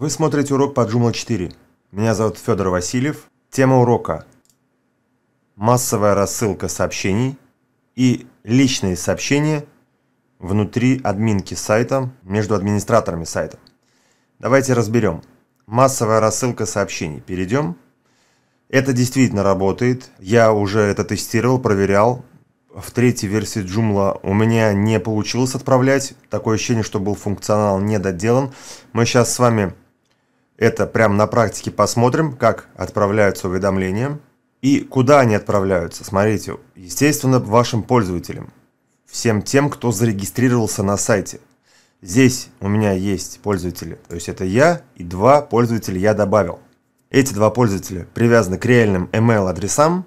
Вы смотрите урок по Joomla 4. Меня зовут Федор Васильев. Тема урока – массовая рассылка сообщений и личные сообщения внутри админки сайта между администраторами сайта. Давайте разберем. Массовая рассылка сообщений. Перейдем. Это действительно работает. Я уже это тестировал, проверял. В третьей версии Joomla у меня не получилось отправлять. Такое ощущение, что был функционал недоделан. Мы сейчас с вами это прямо на практике посмотрим, как отправляются уведомления и куда они отправляются. Смотрите, естественно, вашим пользователям, всем тем, кто зарегистрировался на сайте. Здесь у меня есть пользователи, то есть это я и два пользователя я добавил. Эти два пользователя привязаны к реальным email адресам,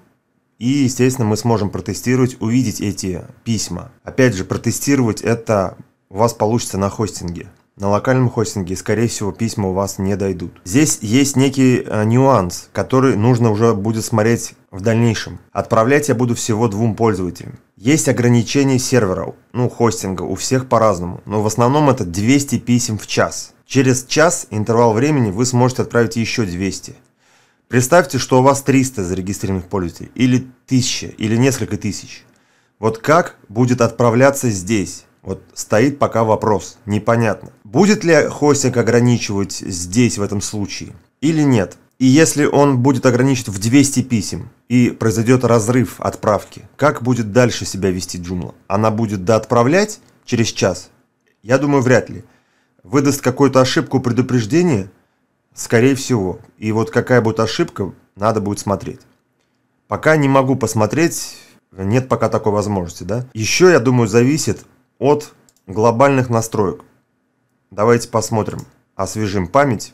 и, естественно, мы сможем протестировать, увидеть эти письма. Опять же, протестировать это у вас получится на хостинге на локальном хостинге, скорее всего, письма у вас не дойдут. Здесь есть некий э, нюанс, который нужно уже будет смотреть в дальнейшем. Отправлять я буду всего двум пользователям. Есть ограничения серверов, ну, хостинга, у всех по-разному, но в основном это 200 писем в час. Через час интервал времени вы сможете отправить еще 200. Представьте, что у вас 300 зарегистрированных пользователей, или 1000, или несколько тысяч. Вот как будет отправляться здесь? Вот стоит пока вопрос, непонятно. Будет ли хостинг ограничивать здесь в этом случае или нет? И если он будет ограничен в 200 писем и произойдет разрыв отправки, как будет дальше себя вести Joomla? Она будет доотправлять через час? Я думаю, вряд ли. Выдаст какую-то ошибку предупреждения? Скорее всего. И вот какая будет ошибка, надо будет смотреть. Пока не могу посмотреть, нет пока такой возможности, да? Еще, я думаю, зависит от глобальных настроек. Давайте посмотрим, освежим память.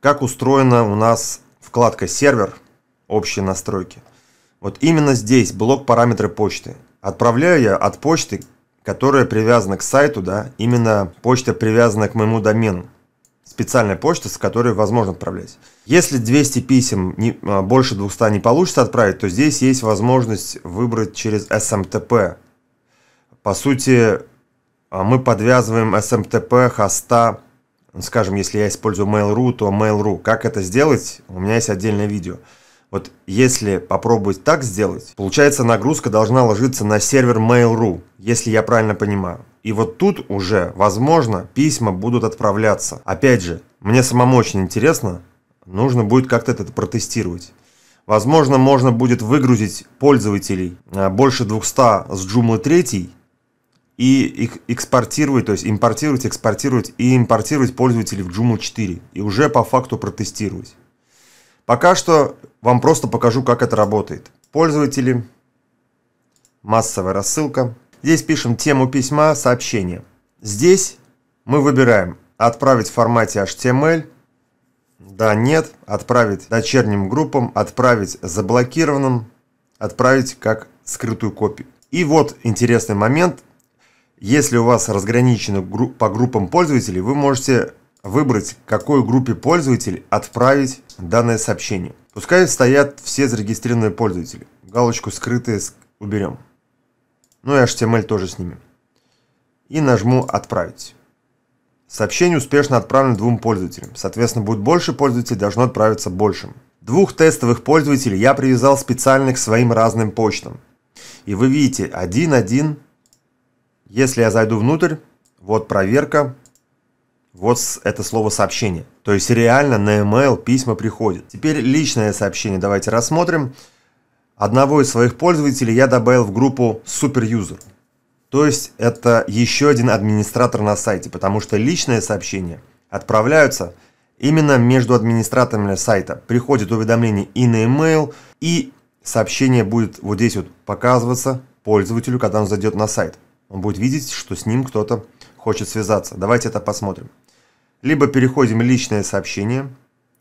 Как устроена у нас вкладка «Сервер», «Общие настройки». Вот именно здесь блок «Параметры почты». Отправляю я от почты, которая привязана к сайту, да, именно почта привязана к моему домену. Специальная почта, с которой возможно отправлять. Если 200 писем, не, а, больше 200 не получится отправить, то здесь есть возможность выбрать через SMTP по сути, а, мы подвязываем SMTP, хоста, скажем, если я использую Mail.ru, то Mail.ru. Как это сделать? У меня есть отдельное видео. Вот если попробовать так сделать, получается нагрузка должна ложиться на сервер Mail.ru, если я правильно понимаю. И вот тут уже, возможно, письма будут отправляться. Опять же, мне самому очень интересно, нужно будет как-то это протестировать. Возможно, можно будет выгрузить пользователей а, больше 200 с Joomla 3, и их экспортировать, то есть импортировать, экспортировать и импортировать пользователей в Joomla 4 и уже по факту протестировать. Пока что вам просто покажу, как это работает. Пользователи, массовая рассылка. Здесь пишем тему письма, сообщение. Здесь мы выбираем отправить в формате HTML, да, нет, отправить дочерним группам, отправить заблокированным, отправить как скрытую копию. И вот интересный момент, если у вас разграничено по группам пользователей, вы можете выбрать, какой группе пользователей отправить данное сообщение. Пускай стоят все зарегистрированные пользователи. Галочку «Скрытые» уберем. Ну и HTML тоже снимем. И нажму «Отправить». Сообщение успешно отправлено двум пользователям. Соответственно, будет больше пользователей, должно отправиться большим. Двух тестовых пользователей я привязал специально к своим разным почтам. И вы видите, один, один. Если я зайду внутрь, вот проверка, вот это слово сообщение. То есть реально на e-mail письма приходят. Теперь личное сообщение давайте рассмотрим. Одного из своих пользователей я добавил в группу суперюзер. То есть это еще один администратор на сайте, потому что личные сообщения отправляются именно между администраторами сайта. Приходит уведомление и на e-mail и сообщение будет вот здесь вот показываться пользователю, когда он зайдет на сайт. Он будет видеть, что с ним кто-то хочет связаться. Давайте это посмотрим. Либо переходим личное сообщение.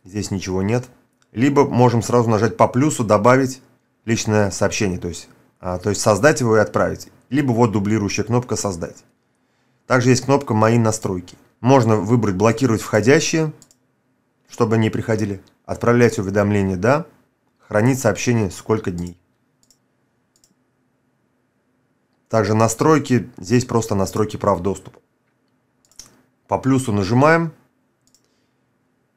Здесь ничего нет. Либо можем сразу нажать по плюсу, добавить личное сообщение. То есть, а, то есть создать его и отправить. Либо вот дублирующая кнопка «Создать». Также есть кнопка «Мои настройки». Можно выбрать «Блокировать входящие», чтобы они приходили. Отправлять уведомления «Да». Хранить сообщение сколько дней. Также настройки, здесь просто настройки прав доступа. По плюсу нажимаем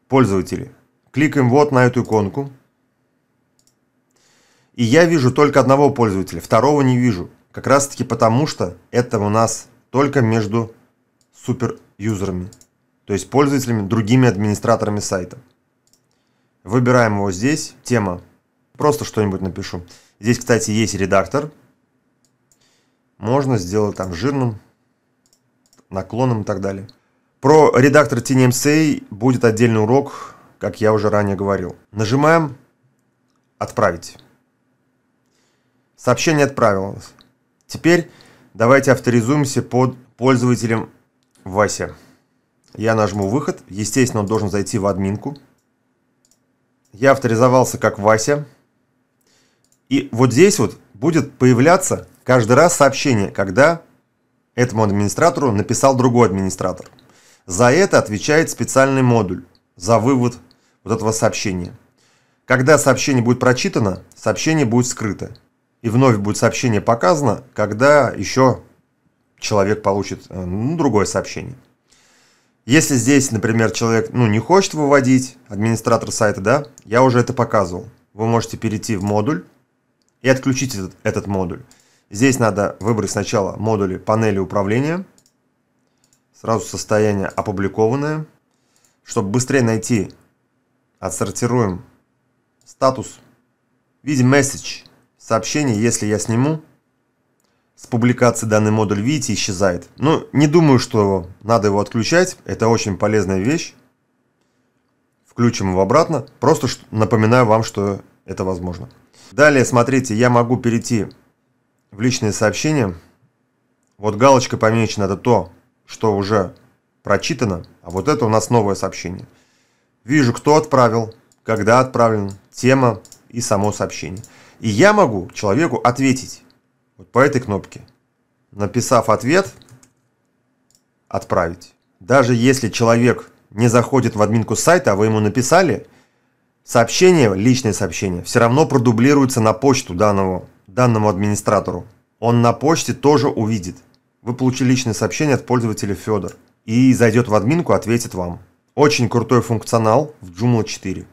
«Пользователи». Кликаем вот на эту иконку. И я вижу только одного пользователя, второго не вижу. Как раз таки потому, что это у нас только между супер-юзерами, то есть пользователями, другими администраторами сайта. Выбираем его здесь, тема, просто что-нибудь напишу. Здесь, кстати, есть редактор, можно сделать там жирным, наклоном и так далее. Про редактор тени будет отдельный урок, как я уже ранее говорил. Нажимаем «Отправить». Сообщение отправилось. Теперь давайте авторизуемся под пользователем Вася. Я нажму «Выход». Естественно, он должен зайти в админку. Я авторизовался как Вася. И вот здесь вот будет появляться Каждый раз сообщение, когда этому администратору написал другой администратор. За это отвечает специальный модуль, за вывод вот этого сообщения. Когда сообщение будет прочитано, сообщение будет скрыто. И вновь будет сообщение показано, когда еще человек получит э, ну, другое сообщение. Если здесь, например, человек ну, не хочет выводить администратор сайта, да, я уже это показывал. Вы можете перейти в модуль и отключить этот, этот модуль. Здесь надо выбрать сначала модули панели управления, сразу состояние опубликованное. Чтобы быстрее найти, отсортируем статус Видим виде message, сообщение, если я сниму, с публикации данный модуль, видите, исчезает. Ну, не думаю, что надо его отключать, это очень полезная вещь. Включим его обратно, просто напоминаю вам, что это возможно. Далее, смотрите, я могу перейти в личные сообщения. Вот галочка помечена, это то, что уже прочитано, а вот это у нас новое сообщение. Вижу, кто отправил, когда отправлен, тема и само сообщение. И я могу человеку ответить вот по этой кнопке, написав ответ «Отправить». Даже если человек не заходит в админку сайта, а вы ему написали, сообщение, личное сообщение, все равно продублируется на почту данного данному администратору. Он на почте тоже увидит. Вы получили личное сообщение от пользователя Федор и зайдет в админку, ответит вам. Очень крутой функционал в Joomla 4.